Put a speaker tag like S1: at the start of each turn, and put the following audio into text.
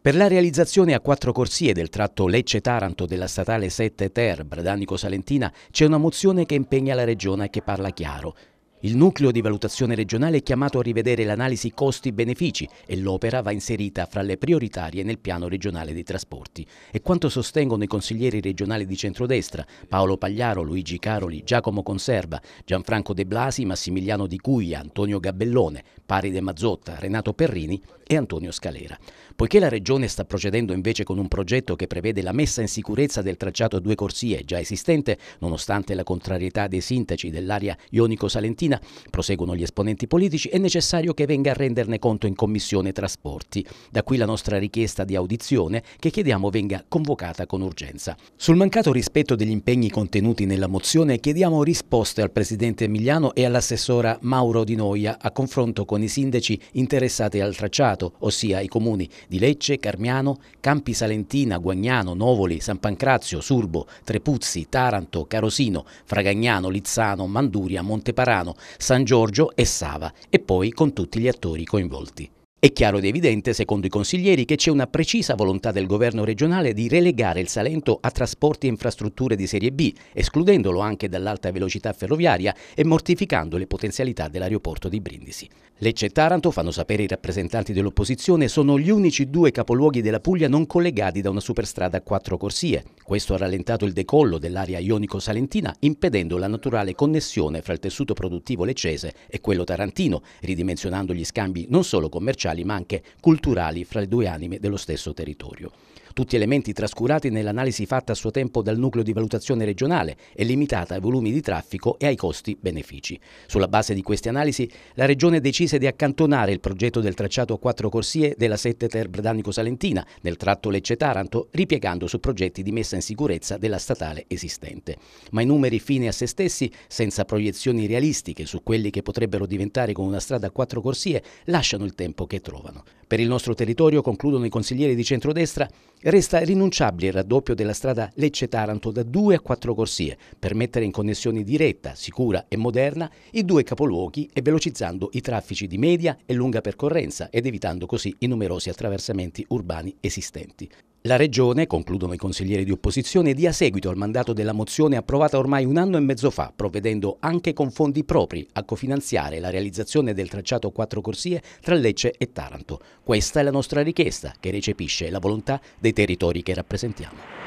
S1: Per la realizzazione a quattro corsie del tratto Lecce-Taranto della statale 7 Ter Bradanico-Salentina c'è una mozione che impegna la Regione e che parla chiaro. Il nucleo di valutazione regionale è chiamato a rivedere l'analisi costi-benefici e l'opera va inserita fra le prioritarie nel piano regionale dei trasporti. E quanto sostengono i consiglieri regionali di centrodestra Paolo Pagliaro, Luigi Caroli, Giacomo Conserva, Gianfranco De Blasi, Massimiliano Di Cuglia, Antonio Gabellone, Paride Mazzotta, Renato Perrini e Antonio Scalera. Poiché la regione sta procedendo invece con un progetto che prevede la messa in sicurezza del tracciato a due corsie già esistente, nonostante la contrarietà dei sindaci dell'area ionico salentino Palestina, proseguono gli esponenti politici, è necessario che venga a renderne conto in Commissione Trasporti. Da qui la nostra richiesta di audizione che chiediamo venga convocata con urgenza. Sul mancato rispetto degli impegni contenuti nella mozione chiediamo risposte al Presidente Emiliano e all'assessora Mauro Di Noia a confronto con i sindaci interessati al tracciato, ossia i comuni di Lecce, Carmiano, Campi Salentina, Guagnano, Novoli, San Pancrazio, Surbo, Trepuzzi, Taranto, Carosino, Fragagnano, Lizzano, Manduria, Monteparano, San Giorgio e Sava e poi con tutti gli attori coinvolti. È chiaro ed evidente, secondo i consiglieri, che c'è una precisa volontà del governo regionale di relegare il Salento a trasporti e infrastrutture di serie B, escludendolo anche dall'alta velocità ferroviaria e mortificando le potenzialità dell'aeroporto di Brindisi. Lecce e Taranto, fanno sapere i rappresentanti dell'opposizione, sono gli unici due capoluoghi della Puglia non collegati da una superstrada a quattro corsie. Questo ha rallentato il decollo dell'area ionico-salentina, impedendo la naturale connessione fra il tessuto produttivo leccese e quello tarantino, ridimensionando gli scambi non solo commerciali, commerciali ma anche culturali fra le due anime dello stesso territorio. Tutti elementi trascurati nell'analisi fatta a suo tempo dal nucleo di valutazione regionale e limitata ai volumi di traffico e ai costi-benefici. Sulla base di queste analisi, la Regione decise di accantonare il progetto del tracciato a quattro corsie della 7 Ter Bredanico-Salentina nel tratto Lecce-Taranto, ripiegando su progetti di messa in sicurezza della statale esistente. Ma i numeri fine a se stessi, senza proiezioni realistiche su quelli che potrebbero diventare con una strada a quattro corsie, lasciano il tempo che che trovano. Per il nostro territorio, concludono i consiglieri di centrodestra, resta rinunciabile il raddoppio della strada Lecce-Taranto da due a quattro corsie per mettere in connessione diretta, sicura e moderna i due capoluoghi e velocizzando i traffici di media e lunga percorrenza ed evitando così i numerosi attraversamenti urbani esistenti. La Regione, concludono i consiglieri di opposizione, dia seguito al mandato della mozione approvata ormai un anno e mezzo fa, provvedendo anche con fondi propri a cofinanziare la realizzazione del tracciato quattro corsie tra Lecce e Taranto. Questa è la nostra richiesta, che recepisce la volontà dei territori che rappresentiamo.